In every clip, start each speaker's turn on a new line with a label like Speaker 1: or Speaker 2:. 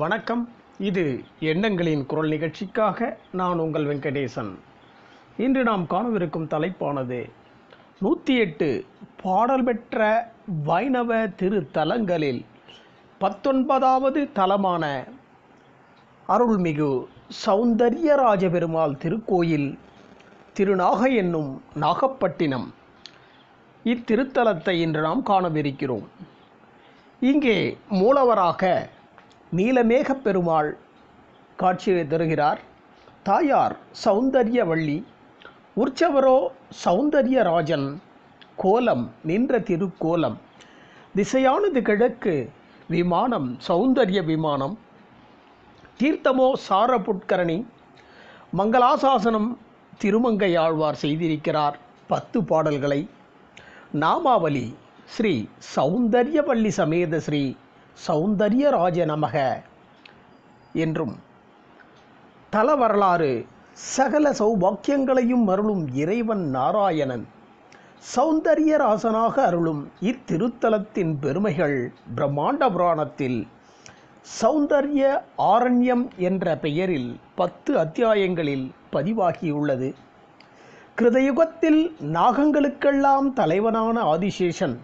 Speaker 1: வணக்கம் இது எண்ணங்களின் குரல் நிகழ்ச்சிக்காக நான் உங்கள் வெங்கடேசன் இன்று நாம் காணவிருக்கும் தலைப்பானது நூற்றி எட்டு பாடல் பெற்ற வைணவ திருத்தலங்களில் பத்தொன்பதாவது தலமான அருள்மிகு சௌந்தரியராஜ பெருமாள் திருக்கோயில் திருநாக என்னும் நாகப்பட்டினம் இத்திருத்தலத்தை இன்று நாம் காணவிருக்கிறோம் இங்கே மூலவராக நீலமேகப் பெருமாள் காட்சியை தருகிறார் தாயார் சௌந்தர்யவள்ளி உற்சவரோ சௌந்தர்யராஜன் கோலம் நின்ற திருக்கோலம் திசையானது கிழக்கு விமானம் சௌந்தர்ய விமானம் தீர்த்தமோ சார புட்கரணி மங்களாசாசனம் திருமங்கையாழ்வார் செய்திருக்கிறார் பத்து பாடல்களை நாமாவலி ஸ்ரீ சௌந்தர்யவள்ளி சமேத ஸ்ரீ ராஜ நமக என்றும் தல வரலாறு சகல சௌபாக்கியங்களையும் அருளும் இறைவன் நாராயணன் சௌந்தரியராசனாக அருளும் இத்திருத்தலத்தின் பெருமைகள் பிரம்மாண்ட புராணத்தில் சௌந்தரிய ஆரண்யம் என்ற பெயரில் பத்து அத்தியாயங்களில் பதிவாகியுள்ளது கிருதயுகத்தில் நாகங்களுக்கெல்லாம் தலைவனான ஆதிசேஷன்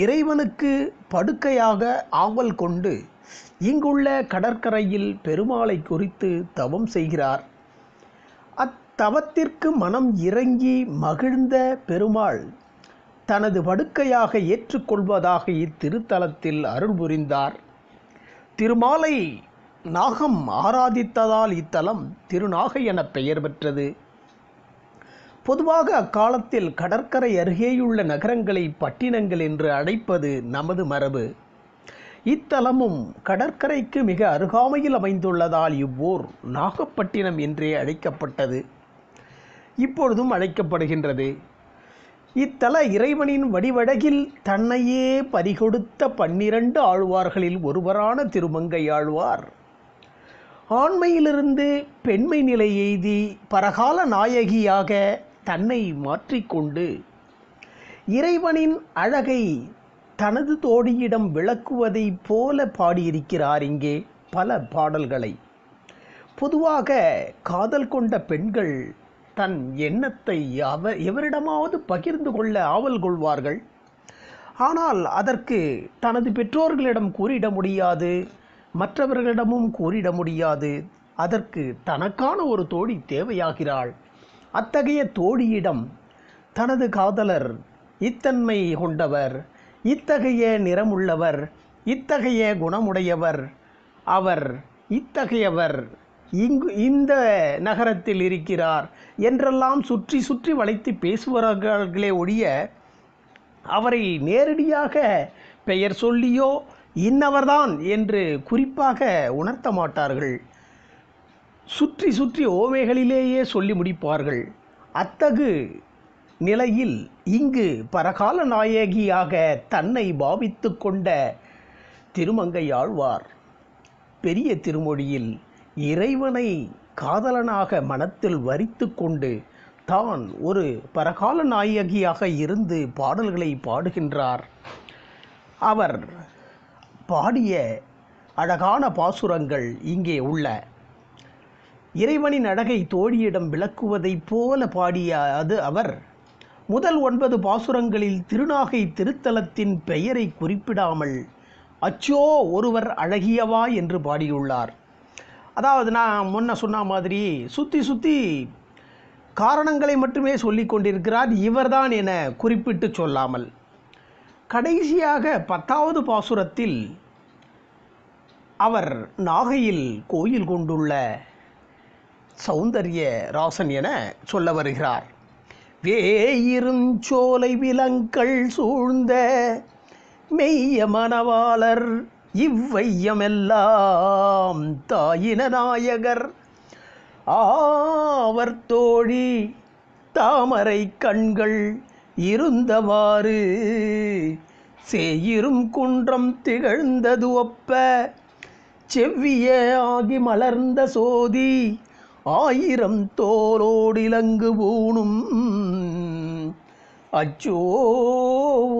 Speaker 1: இறைவனுக்கு படுக்கையாக ஆவல் கொண்டு இங்குள்ள கடற்கரையில் பெருமாளை குறித்து தவம் செய்கிறார் அத்தவத்திற்கு மனம் இறங்கி மகிழ்ந்த பெருமாள் தனது படுக்கையாக ஏற்றுக்கொள்வதாக இத்திருத்தலத்தில் அருள் புரிந்தார் திருமாலை நாகம் ஆராதித்ததால் இத்தலம் திருநாகை என பெயர் பெற்றது பொதுவாக அக்காலத்தில் கடற்கரை அருகேயுள்ள நகரங்களை பட்டினங்கள் என்று அழைப்பது நமது மரபு இத்தலமும் கடற்கரைக்கு மிக அருகாமையில் அமைந்துள்ளதால் இவ்வூர் நாகப்பட்டினம் என்றே அழைக்கப்பட்டது இப்பொழுதும் அழைக்கப்படுகின்றது இத்தல இறைவனின் வடிவடகில் தன்னையே பறிகொடுத்த பன்னிரண்டு ஆழ்வார்களில் ஒருவரான திருமங்கை ஆழ்வார் ஆண்மையிலிருந்து பெண்மை நிலை எய்தி பரகால நாயகியாக தன்னை மாற்றிக்கொண்டு இறைவனின் அழகை தனது தோடியிடம் விளக்குவதைப் போல பாடியிருக்கிறார் இங்கே பல பாடல்களை பொதுவாக காதல் கொண்ட பெண்கள் தன் எண்ணத்தை அவ எவரிடமாவது பகிர்ந்து கொள்ள ஆவல் கொள்வார்கள் ஆனால் அதற்கு தனது பெற்றோர்களிடம் கூறிட முடியாது மற்றவர்களிடமும் கூறிட முடியாது அதற்கு தனக்கான ஒரு தோழி தேவையாகிறாள் அத்தகைய தோழியிடம் தனது காதலர் இத்தன்மை கொண்டவர் இத்தகைய நிறமுள்ளவர் இத்தகைய குணமுடையவர் அவர் இத்தகையவர் இங்கு இந்த நகரத்தில் இருக்கிறார் என்றெல்லாம் சுற்றி சுற்றி வளைத்து பேசுவார்களே ஒழிய அவரை நேரடியாக பெயர் சொல்லியோ இன்னவர்தான் என்று குறிப்பாக உணர்த்த மாட்டார்கள் சுற்றி சுற்றி ஓமைகளிலேயே சொல்லி முடிப்பார்கள் அத்தகு நிலையில் இங்கு பரகால நாயகியாக தன்னை பாவித்து கொண்ட திருமங்கையாழ்வார் பெரிய திருமொழியில் இறைவனை காதலனாக மனத்தில் வரித்து கொண்டு தான் ஒரு பரகால நாயகியாக இருந்து பாடல்களை பாடுகின்றார் அவர் பாடிய அழகான பாசுரங்கள் இங்கே உள்ள இறைவனின் அழகை தோழியிடம் விளக்குவதைப் போல பாடிய அது அவர் முதல் ஒன்பது பாசுரங்களில் திருநாகை திருத்தலத்தின் பெயரை குறிப்பிடாமல் அச்சோ ஒருவர் அழகியவா என்று பாடியுள்ளார் அதாவது நான் முன்ன சொன்ன மாதிரி சுற்றி சுற்றி காரணங்களை மட்டுமே சொல்லி கொண்டிருக்கிறார் இவர்தான் என குறிப்பிட்டு சொல்லாமல் கடைசியாக பத்தாவது பாசுரத்தில் அவர் நாகையில் கோயில் கொண்டுள்ள சௌந்தரிய ராசன் என சொல்ல வருகிறார் வேயிருஞ்சோலை விலங்கள் சூழ்ந்த மெய்ய மனவாளர் இவ்வையமெல்லாம் தாயின நாயகர் ஆவர் தோழி தாமரை கண்கள் இருந்தவாறு சேயிரும் குன்றம் திகழ்ந்தது ஒப்ப செவ்விய ஆகி மலர்ந்த சோதி ஆயிரம் தோலோடிலங்கு பூணும் அச்சோ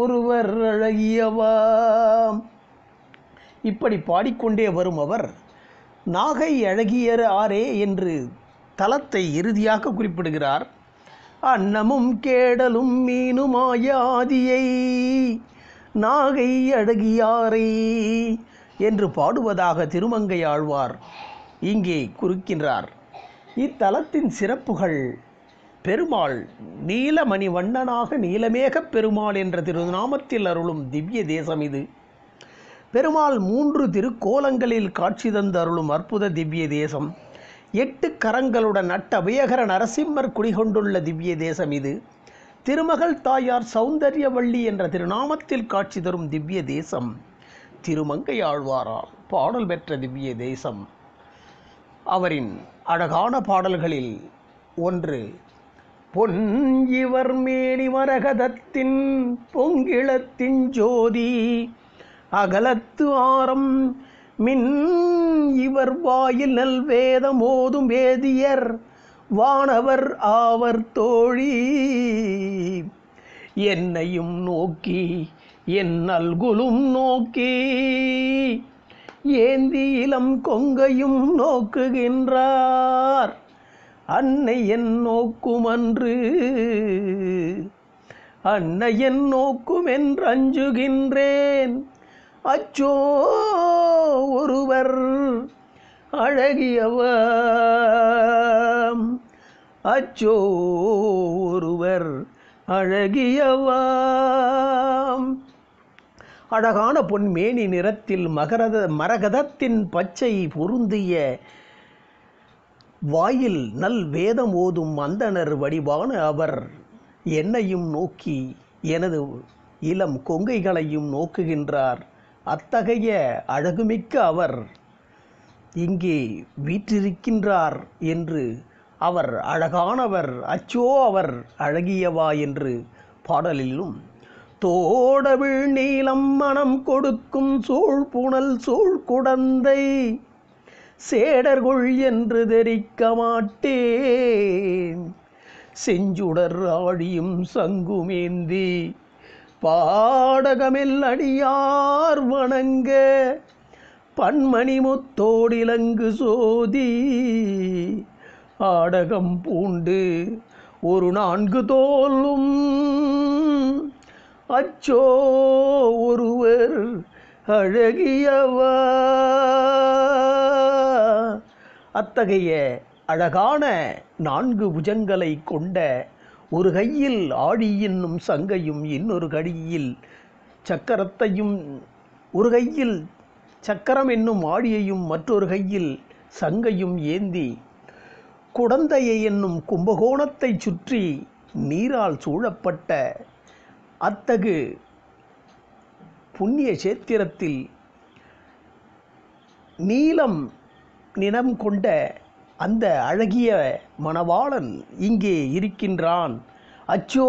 Speaker 1: ஒருவர் அழகியவாம் இப்படி பாடிக்கொண்டே வரும் அவர் நாகை அழகியர் ஆரே என்று தலத்தை இறுதியாக குறிப்பிடுகிறார் அன்னமும் கேடலும் மீனுமாய ஆதியை நாகை அழகியாரே என்று பாடுவதாக திருமங்கை ஆழ்வார் இங்கே குறுக்கின்றார் இத்தலத்தின் சிறப்புகள் பெருமாள் நீலமணி வண்ணனாக நீலமேக பெருமாள் என்ற திருநாமத்தில் அருளும் திவ்ய தேசம் இது பெருமாள் மூன்று திருக்கோலங்களில் காட்சி தந்து அருளும் அற்புத திவ்ய தேசம் எட்டு கரங்களுடன் நட்ட அபயகர நரசிம்மர் குடிகொண்டுள்ள திவ்ய தேசம் இது திருமகள் தாயார் சௌந்தர்யவள்ளி என்ற திருநாமத்தில் காட்சி தரும் திவ்ய தேசம் திருமங்கையாழ்வாரால் பாடல் பெற்ற திவ்ய தேசம் அவரின் அழகான பாடல்களில் ஒன்று பொன் மேனி மரகதத்தின் பொங்கிளத்தின் ஜோதி அகலத்து ஆரம் மின் இவர் வாயில் நல் வேதம் ஓதும் வேதியர் வானவர் ஆவர் தோழி என்னையும் நோக்கி என் நல்குலும் நோக்கி ஏந்தி இளம் கொங்கையும் நோக்குகின்றார் அன்னை என் நோக்குமன்று அன்னையன் நோக்குமென்று அஞ்சுகின்றேன் அச்சோ ஒருவர் அழகியவாம் அச்சோ ஒருவர் அழகியவாம் அழகான பொன்மேனி நிறத்தில் மகரத மரகதத்தின் பச்சை பொருந்திய வாயில் நல் வேதம் ஓதும் அந்தனர் வடிவான அவர் என்னையும் நோக்கி எனது இளம் கொங்கைகளையும் நோக்குகின்றார் அத்தகைய அழகுமிக்க அவர் இங்கே வீற்றிருக்கின்றார் என்று அவர் அழகானவர் அச்சோ அவர் அழகியவா என்று பாடலிலும் தோடவிழ் நீலம் மனம் கொடுக்கும் சூழ்புணல் குடந்தை சேடர்கொள் என்று தெரிக்க மாட்டேன் செஞ்சுடர் ஆழியும் சங்குமேந்தி பாடகமில் அடியார் வணங்க பன்மணி முத்தோடிலங்கு சோதி ஆடகம் பூண்டு ஒரு நான்கு தோலும் அச்சோ ஒருவர் அழகியவா அத்தகைய அழகான நான்கு புஜங்களை கொண்ட ஒரு கையில் ஆடி என்னும் சங்கையும் இன்னொரு கடியில் சக்கரத்தையும் ஒரு கையில் சக்கரம் என்னும் ஆடியையும் மற்றொரு கையில் சங்கையும் ஏந்தி குடந்தையை என்னும் கும்பகோணத்தைச் சுற்றி நீரால் சூழப்பட்ட அத்தகு புண்ணிய சேத்திரத்தில் நீலம் நிறம் கொண்ட அந்த அழகிய மணவாளன் இங்கே இருக்கின்றான் அச்சோ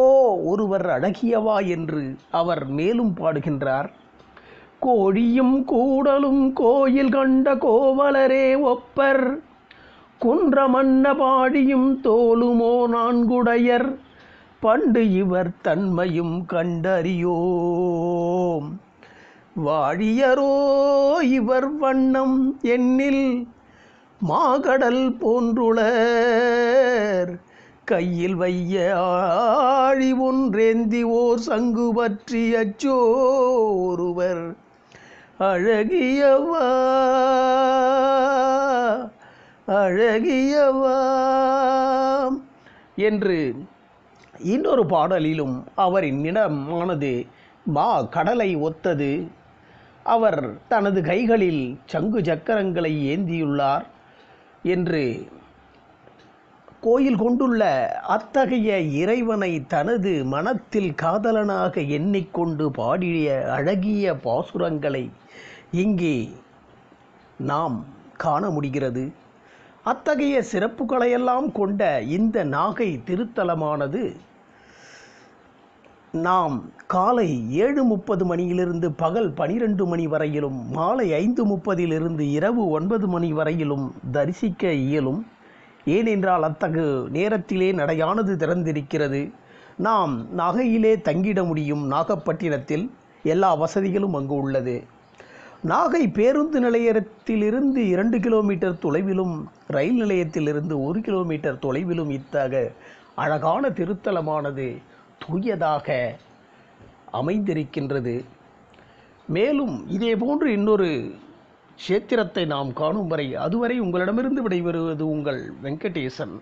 Speaker 1: ஒருவர் அழகியவா என்று அவர் மேலும் பாடுகின்றார் கோழியும் கூடலும் கோயில் கண்ட கோவலரே ஒப்பர் குன்றமன்ன பாடியும் தோலுமோ நான்குடையர் பண்டு இவர் தன்மையும் கண்டறியோம் வாழியரோ இவர் வண்ணம் எண்ணில் மாகடல் போன்றுளர் கையில் வைய ஆழி ஒன்றேந்தி ஓர் சங்கு பற்றி அச்சோ ஒருவர் அழகியவா அழகியவா என்று இன்னொரு பாடலிலும் அவரின் இடமானது மா கடலை ஒத்தது அவர் தனது கைகளில் சங்கு சக்கரங்களை ஏந்தியுள்ளார் என்று கோயில் கொண்டுள்ள அத்தகைய இறைவனை தனது மனத்தில் காதலனாக எண்ணிக்கொண்டு பாடிய அழகிய பாசுரங்களை இங்கே நாம் காண முடிகிறது அத்தகைய சிறப்புகளையெல்லாம் கொண்ட இந்த நாகை திருத்தலமானது நாம் காலை ஏழு முப்பது மணியிலிருந்து பகல் பனிரெண்டு மணி வரையிலும் மாலை ஐந்து முப்பதிலிருந்து இரவு ஒன்பது மணி வரையிலும் தரிசிக்க இயலும் ஏனென்றால் அத்தகு நேரத்திலே நடையானது திறந்திருக்கிறது நாம் நகையிலே தங்கிட முடியும் நாகப்பட்டினத்தில் எல்லா வசதிகளும் அங்கு உள்ளது நாகை பேருந்து நிலையத்திலிருந்து இரண்டு கிலோமீட்டர் தொலைவிலும் ரயில் நிலையத்திலிருந்து ஒரு கிலோமீட்டர் தொலைவிலும் இத்தக அழகான திருத்தலமானது தூயதாக அமைந்திருக்கின்றது மேலும் இதே போன்று இன்னொரு க்ஷேத்திரத்தை நாம் காணும் வரை அதுவரை உங்களிடமிருந்து விடைபெறுவது உங்கள் வெங்கடேசன்